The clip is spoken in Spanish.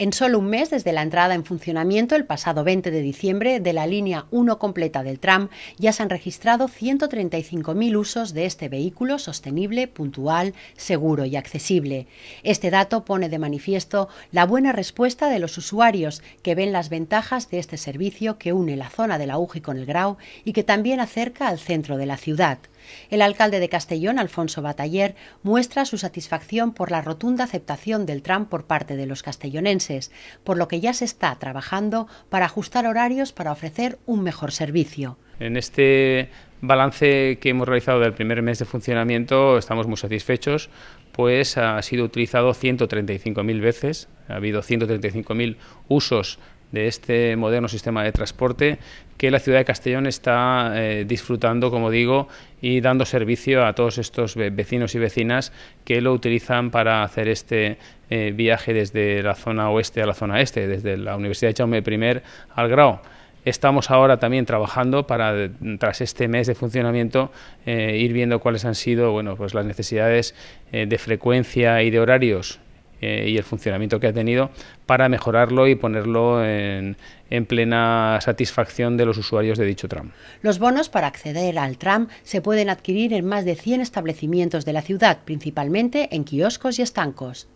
En solo un mes desde la entrada en funcionamiento el pasado 20 de diciembre de la línea 1 completa del tram ya se han registrado 135.000 usos de este vehículo sostenible, puntual, seguro y accesible. Este dato pone de manifiesto la buena respuesta de los usuarios que ven las ventajas de este servicio que une la zona de la UJI con el Grau y que también acerca al centro de la ciudad. El alcalde de Castellón, Alfonso Bataller, muestra su satisfacción por la rotunda aceptación del tram por parte de los castellonenses, por lo que ya se está trabajando para ajustar horarios para ofrecer un mejor servicio. En este balance que hemos realizado del primer mes de funcionamiento estamos muy satisfechos, pues ha sido utilizado 135.000 veces, ha habido 135.000 usos de este moderno sistema de transporte que la ciudad de Castellón está eh, disfrutando, como digo, y dando servicio a todos estos vecinos y vecinas que lo utilizan para hacer este eh, viaje desde la zona oeste a la zona este, desde la Universidad de Chaume I al Grau. Estamos ahora también trabajando para, tras este mes de funcionamiento, eh, ir viendo cuáles han sido bueno, pues las necesidades de frecuencia y de horarios eh, y el funcionamiento que ha tenido para mejorarlo y ponerlo en, en, plena satisfacción de los usuarios de dicho tram. Los bonos para acceder al tram se pueden adquirir en más de 100 establecimientos de la ciudad, principalmente en kioscos y estancos.